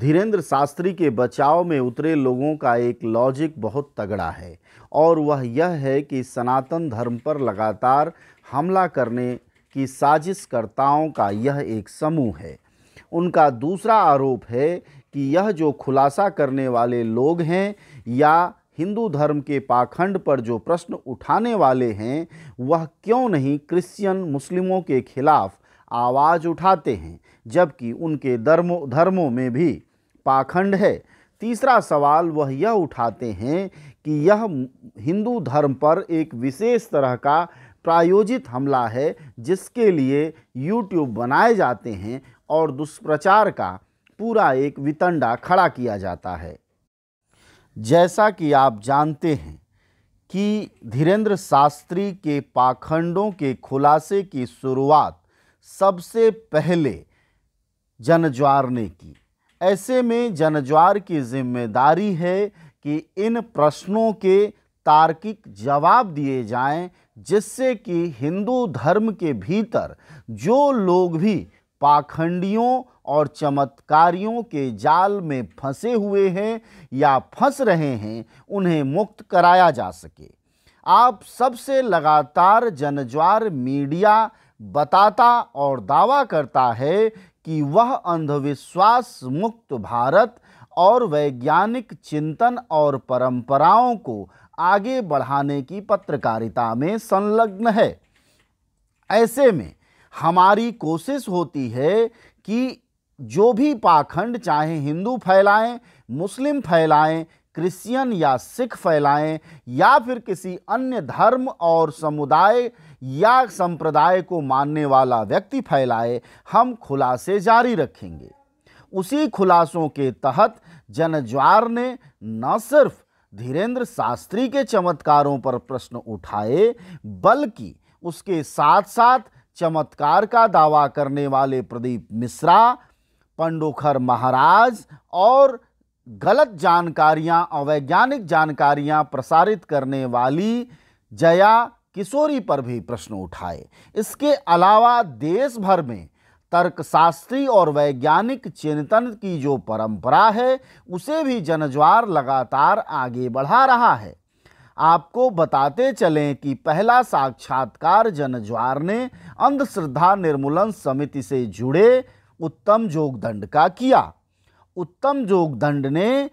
धीरेन्द्र शास्त्री के बचाव में उतरे लोगों का एक लॉजिक बहुत तगड़ा है और वह यह है कि सनातन धर्म पर लगातार हमला करने की साजिशकर्ताओं का यह एक समूह है उनका दूसरा आरोप है कि यह जो खुलासा करने वाले लोग हैं या हिंदू धर्म के पाखंड पर जो प्रश्न उठाने वाले हैं वह क्यों नहीं क्रिश्चियन मुस्लिमों के खिलाफ आवाज़ उठाते हैं जबकि उनके धर्म धर्मों में भी पाखंड है तीसरा सवाल वह यह उठाते हैं कि यह हिंदू धर्म पर एक विशेष तरह का प्रायोजित हमला है जिसके लिए यूट्यूब बनाए जाते हैं और दुष्प्रचार का पूरा एक वितंडा खड़ा किया जाता है जैसा कि आप जानते हैं कि धीरेन्द्र शास्त्री के पाखंडों के खुलासे की शुरुआत सबसे पहले जनज्वार ने की ऐसे में जनज्वार की जिम्मेदारी है कि इन प्रश्नों के तार्किक जवाब दिए जाएं जिससे कि हिंदू धर्म के भीतर जो लोग भी पाखंडियों और चमत्कारियों के जाल में फंसे हुए हैं या फंस रहे हैं उन्हें मुक्त कराया जा सके आप सबसे लगातार जनज्वार मीडिया बताता और दावा करता है कि वह अंधविश्वास मुक्त भारत और वैज्ञानिक चिंतन और परंपराओं को आगे बढ़ाने की पत्रकारिता में संलग्न है ऐसे में हमारी कोशिश होती है कि जो भी पाखंड चाहे हिंदू फैलाएं मुस्लिम फैलाएं क्रिश्चियन या सिख फैलाएं या फिर किसी अन्य धर्म और समुदाय या संप्रदाय को मानने वाला व्यक्ति फैलाए हम खुलासे जारी रखेंगे उसी खुलासों के तहत जनज्वार ने न सिर्फ धीरेन्द्र शास्त्री के चमत्कारों पर प्रश्न उठाए बल्कि उसके साथ साथ चमत्कार का दावा करने वाले प्रदीप मिश्रा पंडोखर महाराज और गलत जानकारियां अवैज्ञानिक जानकारियां प्रसारित करने वाली जया किशोरी पर भी प्रश्न उठाए इसके अलावा देश भर में तर्कशास्त्री और वैज्ञानिक चिंतन की जो परंपरा है उसे भी जनज्वार लगातार आगे बढ़ा रहा है आपको बताते चलें कि पहला साक्षात्कार जनज्वार ने अंधश्रद्धा निर्मूलन समिति से जुड़े उत्तम जोगदंड का किया उत्तम जोगदंड ने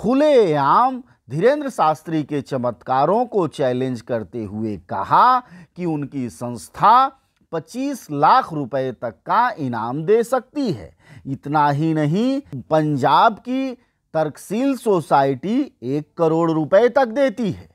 खुलेआम धीरेन्द्र शास्त्री के चमत्कारों को चैलेंज करते हुए कहा कि उनकी संस्था 25 लाख रुपए तक का इनाम दे सकती है इतना ही नहीं पंजाब की तर्कशील सोसाइटी एक करोड़ रुपए तक देती है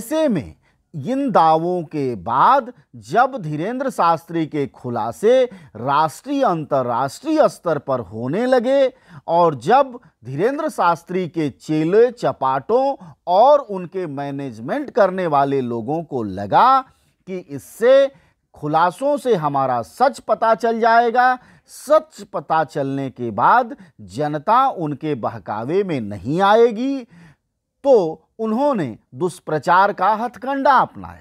ऐसे में इन दावों के बाद जब धीरेंद्र शास्त्री के खुलासे राष्ट्रीय अंतर्राष्ट्रीय स्तर पर होने लगे और जब धीरेंद्र शास्त्री के चेले चपाटों और उनके मैनेजमेंट करने वाले लोगों को लगा कि इससे खुलासों से हमारा सच पता चल जाएगा सच पता चलने के बाद जनता उनके बहकावे में नहीं आएगी तो उन्होंने दुष्प्रचार का हथकंडा अपनाया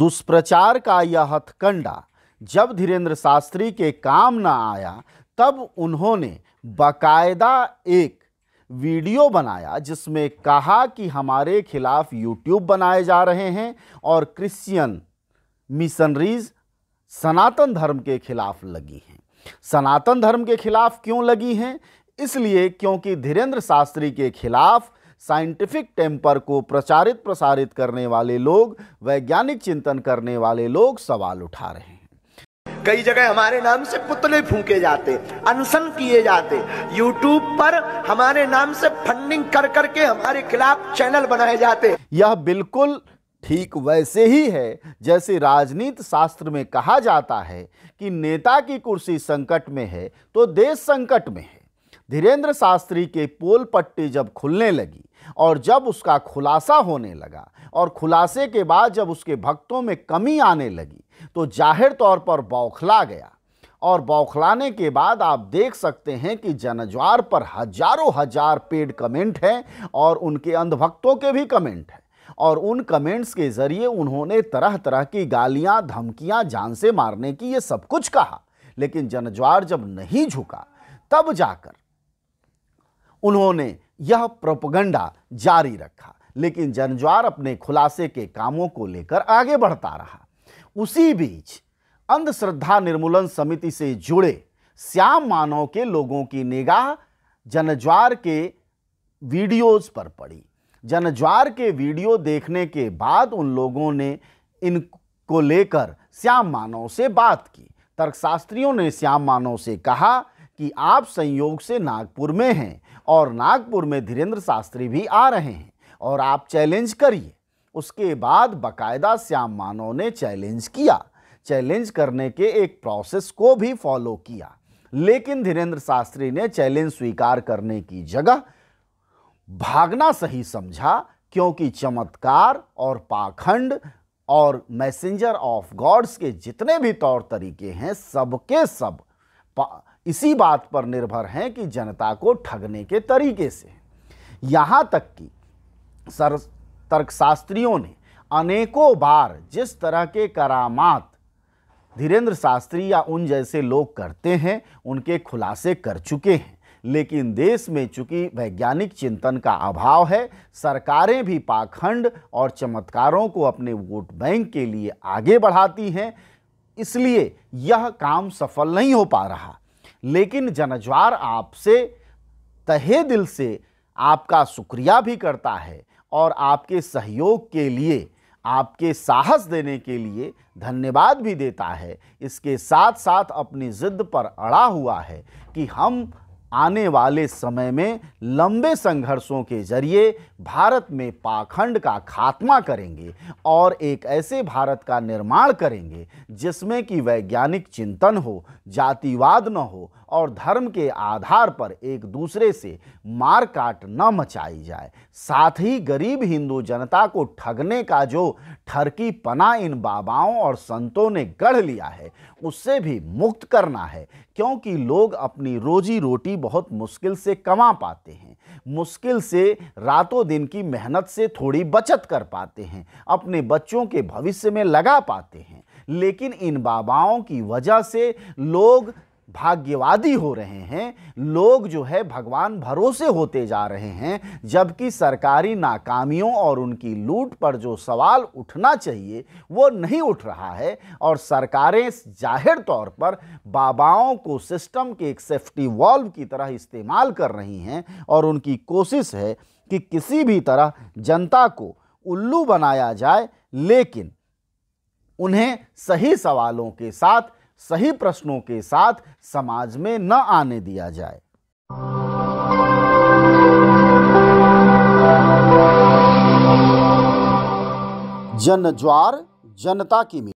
दुष्प्रचार का यह हथकंडा जब धीरेन्द्र शास्त्री के काम न आया तब उन्होंने बाकायदा एक वीडियो बनाया जिसमें कहा कि हमारे खिलाफ यूट्यूब बनाए जा रहे हैं और क्रिश्चियन मिशनरीज सनातन धर्म के खिलाफ लगी हैं सनातन धर्म के खिलाफ क्यों लगी हैं इसलिए क्योंकि धीरेन्द्र शास्त्री के खिलाफ साइंटिफिक टेम्पर को प्रचारित प्रसारित करने वाले लोग वैज्ञानिक चिंतन करने वाले लोग सवाल उठा रहे हैं कई जगह हमारे नाम से पुतले फूके जाते अनशन किए जाते यूट्यूब पर हमारे नाम से फंडिंग कर करके हमारे खिलाफ चैनल बनाए जाते यह बिल्कुल ठीक वैसे ही है जैसे राजनीति शास्त्र में कहा जाता है कि नेता की कुर्सी संकट में है तो देश संकट में है धीरेन्द्र शास्त्री के पोल पट्टी जब खुलने लगी और जब उसका खुलासा होने लगा और खुलासे के बाद जब उसके भक्तों में कमी आने लगी तो जाहिर तौर पर बौखला गया और बौखलाने के बाद आप देख सकते हैं कि जनज्वार पर हजारों हजार पेड कमेंट हैं और उनके अंधभक्तों के भी कमेंट हैं और उन कमेंट्स के ज़रिए उन्होंने तरह तरह की गालियां धमकियां जान से मारने की ये सब कुछ कहा लेकिन जनज्वार जब नहीं झुका तब जाकर उन्होंने यह प्रोपगंडा जारी रखा लेकिन जनज्वार अपने खुलासे के कामों को लेकर आगे बढ़ता रहा उसी बीच अंधश्रद्धा निर्मूलन समिति से जुड़े श्याम मानव के लोगों की निगाह जनज्वार के वीडियोज पर पड़ी जनज्वार के वीडियो देखने के बाद उन लोगों ने इनको लेकर श्याम मानव से बात की तर्कशास्त्रियों ने श्याम मानव से कहा कि आप संयोग से नागपुर में हैं और नागपुर में धीरेन्द्र शास्त्री भी आ रहे हैं और आप चैलेंज करिए उसके बाद बकायदा श्याम मानव ने चैलेंज किया चैलेंज करने के एक प्रोसेस को भी फॉलो किया लेकिन धीरेन्द्र शास्त्री ने चैलेंज स्वीकार करने की जगह भागना सही समझा क्योंकि चमत्कार और पाखंड और मैसेंजर ऑफ गॉड्स के जितने भी तौर तरीके हैं सबके सब, के सब इसी बात पर निर्भर हैं कि जनता को ठगने के तरीके से यहाँ तक कि सर तर्कशास्त्रियों ने अनेकों बार जिस तरह के करामात धीरेन्द्र शास्त्री या उन जैसे लोग करते हैं उनके खुलासे कर चुके हैं लेकिन देश में चूंकि वैज्ञानिक चिंतन का अभाव है सरकारें भी पाखंड और चमत्कारों को अपने वोट बैंक के लिए आगे बढ़ाती हैं इसलिए यह काम सफल नहीं हो पा रहा लेकिन जनज्वार आपसे तहे दिल से आपका शुक्रिया भी करता है और आपके सहयोग के लिए आपके साहस देने के लिए धन्यवाद भी देता है इसके साथ साथ अपनी जिद पर अड़ा हुआ है कि हम आने वाले समय में लंबे संघर्षों के जरिए भारत में पाखंड का खात्मा करेंगे और एक ऐसे भारत का निर्माण करेंगे जिसमें कि वैज्ञानिक चिंतन हो जातिवाद न हो और धर्म के आधार पर एक दूसरे से मार काट न मचाई जाए साथ ही गरीब हिंदू जनता को ठगने का जो ठरकी पना इन बाबाओं और संतों ने गढ़ लिया है उससे भी मुक्त करना है क्योंकि लोग अपनी रोजी रोटी बहुत मुश्किल से कमा पाते हैं मुश्किल से रातों दिन की मेहनत से थोड़ी बचत कर पाते हैं अपने बच्चों के भविष्य में लगा पाते हैं लेकिन इन बाबाओं की वजह से लोग भाग्यवादी हो रहे हैं लोग जो है भगवान भरोसे होते जा रहे हैं जबकि सरकारी नाकामियों और उनकी लूट पर जो सवाल उठना चाहिए वो नहीं उठ रहा है और सरकारें जाहिर तौर पर बाबाओं को सिस्टम के एक सेफ्टी वॉल्व की तरह इस्तेमाल कर रही हैं और उनकी कोशिश है कि किसी भी तरह जनता को उल्लू बनाया जाए लेकिन उन्हें सही सवालों के साथ सही प्रश्नों के साथ समाज में न आने दिया जाए जन ज्वार जनता की